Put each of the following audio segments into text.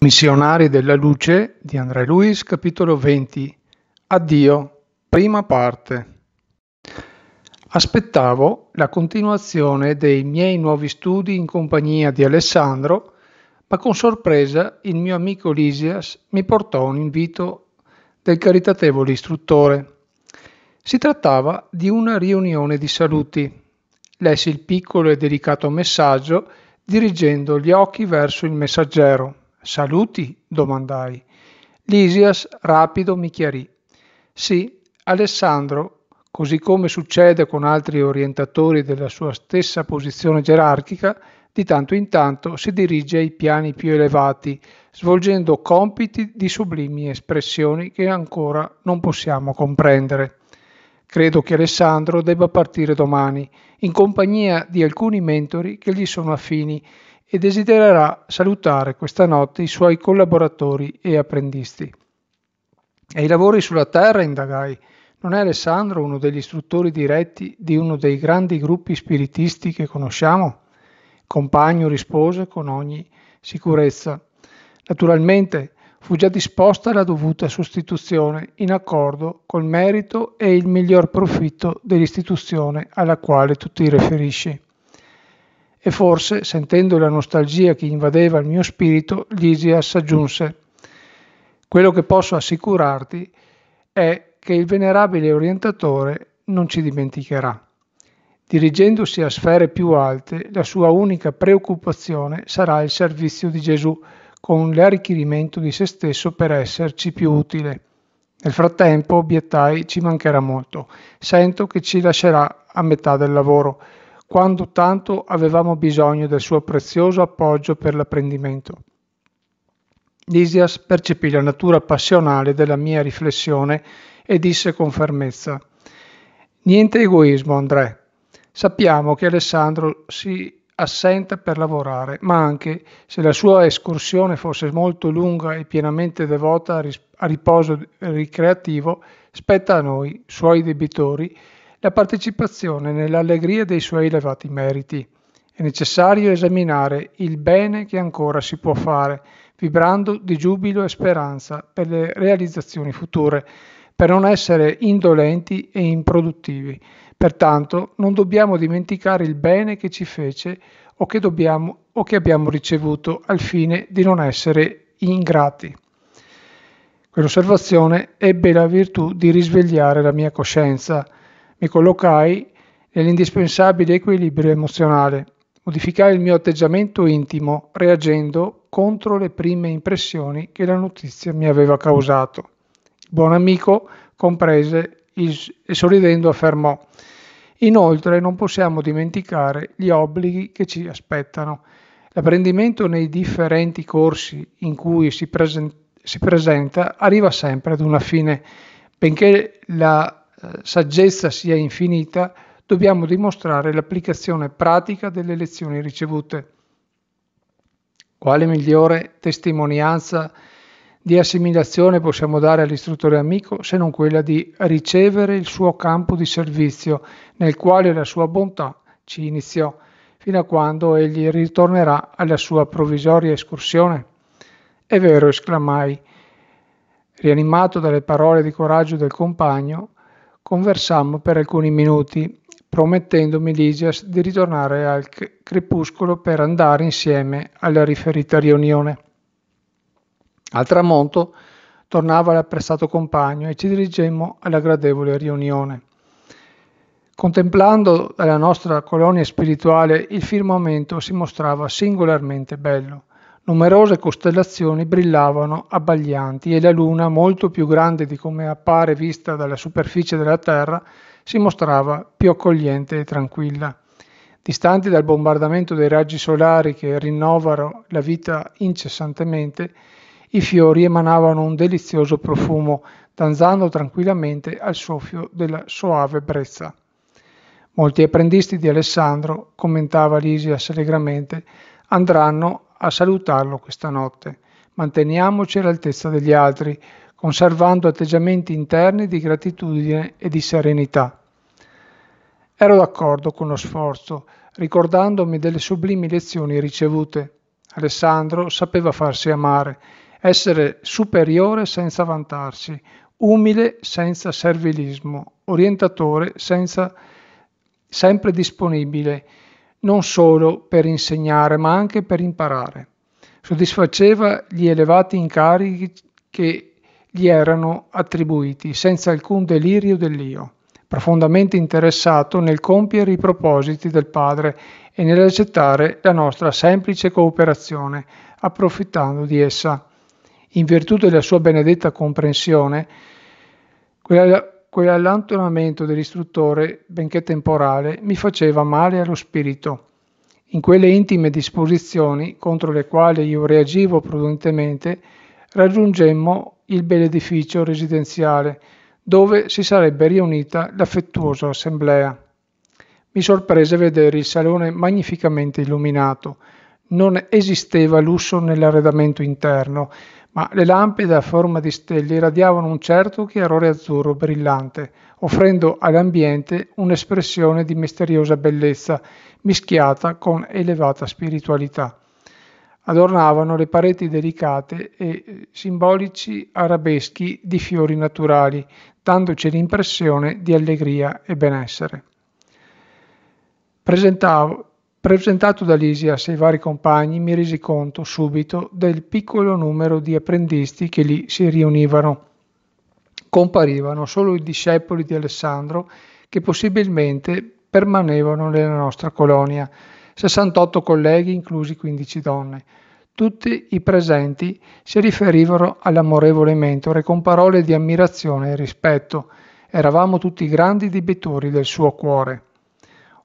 Missionari della luce di André Luis, capitolo 20. Addio, prima parte. Aspettavo la continuazione dei miei nuovi studi in compagnia di Alessandro, ma con sorpresa il mio amico Lisias mi portò un invito del caritatevole istruttore. Si trattava di una riunione di saluti. Lessi il piccolo e delicato messaggio dirigendo gli occhi verso il messaggero. Saluti? domandai. Lisias rapido mi chiarì. Sì, Alessandro, così come succede con altri orientatori della sua stessa posizione gerarchica, di tanto in tanto si dirige ai piani più elevati, svolgendo compiti di sublimi espressioni che ancora non possiamo comprendere. Credo che Alessandro debba partire domani, in compagnia di alcuni mentori che gli sono affini e desidererà salutare questa notte i suoi collaboratori e apprendisti. E i lavori sulla terra, indagai, non è Alessandro uno degli istruttori diretti di uno dei grandi gruppi spiritisti che conosciamo? Compagno rispose con ogni sicurezza. Naturalmente fu già disposta la dovuta sostituzione in accordo col merito e il miglior profitto dell'istituzione alla quale tu ti riferisci e forse, sentendo la nostalgia che invadeva il mio spirito, Lisias aggiunse Quello che posso assicurarti è che il venerabile orientatore non ci dimenticherà. Dirigendosi a sfere più alte, la sua unica preoccupazione sarà il servizio di Gesù, con l'arricchimento di se stesso per esserci più utile. Nel frattempo, obiettai, ci mancherà molto. Sento che ci lascerà a metà del lavoro quando tanto avevamo bisogno del suo prezioso appoggio per l'apprendimento. Lisias percepì la natura passionale della mia riflessione e disse con fermezza Niente egoismo, André. Sappiamo che Alessandro si assenta per lavorare, ma anche se la sua escursione fosse molto lunga e pienamente devota a riposo ricreativo, spetta a noi, suoi debitori, la partecipazione nell'allegria dei suoi elevati meriti. È necessario esaminare il bene che ancora si può fare, vibrando di giubilo e speranza per le realizzazioni future, per non essere indolenti e improduttivi. Pertanto non dobbiamo dimenticare il bene che ci fece o che, dobbiamo, o che abbiamo ricevuto al fine di non essere ingrati. Quell'osservazione ebbe la virtù di risvegliare la mia coscienza, mi collocai nell'indispensabile equilibrio emozionale. Modificai il mio atteggiamento intimo reagendo contro le prime impressioni che la notizia mi aveva causato. Il buon amico comprese e sorridendo affermò Inoltre non possiamo dimenticare gli obblighi che ci aspettano. L'apprendimento nei differenti corsi in cui si, presen- si presenta arriva sempre ad una fine, benché la eh, saggezza sia infinita, dobbiamo dimostrare l'applicazione pratica delle lezioni ricevute. Quale migliore testimonianza di assimilazione possiamo dare all'istruttore amico se non quella di ricevere il suo campo di servizio nel quale la sua bontà ci iniziò, fino a quando egli ritornerà alla sua provvisoria escursione? È vero, esclamai, rianimato dalle parole di coraggio del compagno, Conversammo per alcuni minuti, promettendomi Ligias di ritornare al crepuscolo per andare insieme alla riferita riunione. Al tramonto tornava l'apprezzato compagno e ci dirigemmo alla gradevole riunione. Contemplando dalla nostra colonia spirituale il firmamento si mostrava singolarmente bello. Numerose costellazioni brillavano abbaglianti e la Luna, molto più grande di come appare vista dalla superficie della Terra, si mostrava più accogliente e tranquilla. Distanti dal bombardamento dei raggi solari che rinnovano la vita incessantemente, i fiori emanavano un delizioso profumo, danzando tranquillamente al soffio della soave brezza. Molti apprendisti di Alessandro, commentava Lisi allegramente, andranno a salutarlo questa notte. Manteniamoci all'altezza degli altri, conservando atteggiamenti interni di gratitudine e di serenità. Ero d'accordo con lo sforzo, ricordandomi delle sublimi lezioni ricevute. Alessandro sapeva farsi amare, essere superiore senza vantarsi, umile senza servilismo, orientatore senza sempre disponibile, non solo per insegnare ma anche per imparare. Soddisfaceva gli elevati incarichi che gli erano attribuiti senza alcun delirio dell'io, profondamente interessato nel compiere i propositi del Padre e nell'accettare la nostra semplice cooperazione, approfittando di essa. In virtù della sua benedetta comprensione, quella quell'allontanamento dell'istruttore, benché temporale, mi faceva male allo spirito. In quelle intime disposizioni, contro le quali io reagivo prudentemente, raggiungemmo il bel edificio residenziale, dove si sarebbe riunita l'affettuosa assemblea. Mi sorprese vedere il salone magnificamente illuminato, non esisteva lusso nell'arredamento interno, ma le lampade a forma di stelle radiavano un certo chiarore azzurro brillante, offrendo all'ambiente un'espressione di misteriosa bellezza mischiata con elevata spiritualità. Adornavano le pareti delicate e eh, simbolici arabeschi di fiori naturali, dandoci l'impressione di allegria e benessere. Presentavo, Presentato da Lisi a sei vari compagni mi resi conto subito del piccolo numero di apprendisti che lì si riunivano. Comparivano solo i discepoli di Alessandro che possibilmente permanevano nella nostra colonia, 68 colleghi inclusi 15 donne. Tutti i presenti si riferivano all'amorevole mentore con parole di ammirazione e rispetto. Eravamo tutti grandi debitori del suo cuore.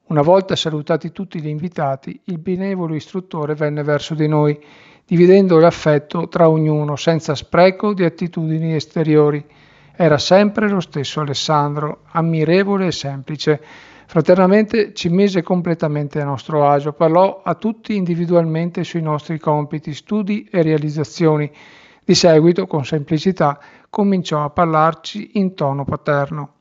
Una volta salutati tutti gli invitati, il benevolo istruttore venne verso di noi, dividendo l'affetto tra ognuno senza spreco di attitudini esteriori. Era sempre lo stesso Alessandro, ammirevole e semplice. Fraternamente ci mise completamente a nostro agio, parlò a tutti individualmente sui nostri compiti, studi e realizzazioni. Di seguito, con semplicità, cominciò a parlarci in tono paterno.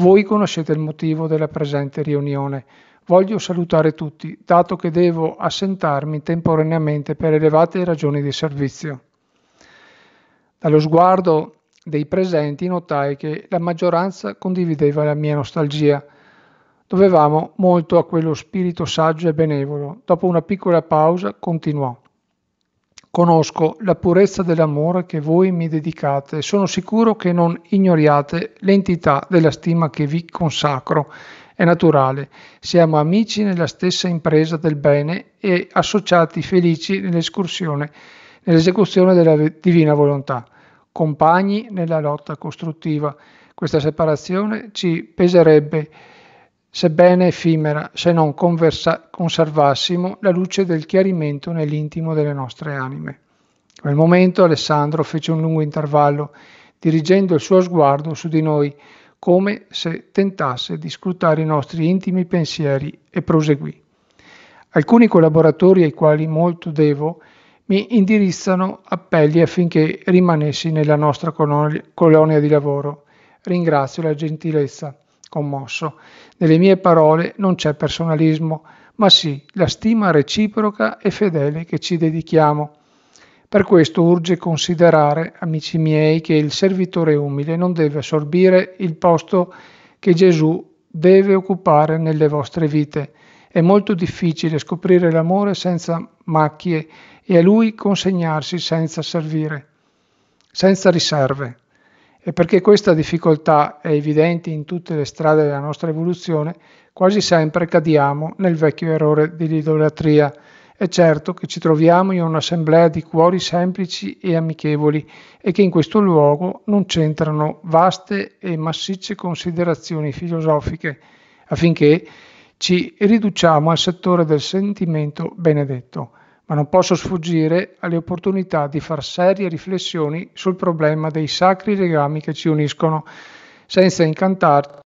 Voi conoscete il motivo della presente riunione. Voglio salutare tutti, dato che devo assentarmi temporaneamente per elevate ragioni di servizio. Dallo sguardo dei presenti notai che la maggioranza condivideva la mia nostalgia. Dovevamo molto a quello spirito saggio e benevolo. Dopo una piccola pausa continuò. Conosco la purezza dell'amore che voi mi dedicate e sono sicuro che non ignoriate l'entità della stima che vi consacro. È naturale, siamo amici nella stessa impresa del bene e associati felici nell'escursione, nell'esecuzione della divina volontà, compagni nella lotta costruttiva. Questa separazione ci peserebbe sebbene effimera, se non conversa- conservassimo la luce del chiarimento nell'intimo delle nostre anime. In quel momento Alessandro fece un lungo intervallo, dirigendo il suo sguardo su di noi, come se tentasse di scrutare i nostri intimi pensieri, e proseguì. Alcuni collaboratori ai quali molto devo mi indirizzano appelli affinché rimanessi nella nostra colonia di lavoro. Ringrazio la gentilezza, commosso, nelle mie parole non c'è personalismo, ma sì la stima reciproca e fedele che ci dedichiamo. Per questo urge considerare, amici miei, che il servitore umile non deve assorbire il posto che Gesù deve occupare nelle vostre vite. È molto difficile scoprire l'amore senza macchie e a lui consegnarsi senza servire, senza riserve. E perché questa difficoltà è evidente in tutte le strade della nostra evoluzione, quasi sempre cadiamo nel vecchio errore dell'idolatria. È certo che ci troviamo in un'assemblea di cuori semplici e amichevoli e che in questo luogo non c'entrano vaste e massicce considerazioni filosofiche, affinché ci riduciamo al settore del sentimento benedetto ma non posso sfuggire alle opportunità di far serie riflessioni sul problema dei sacri legami che ci uniscono, senza incantarti.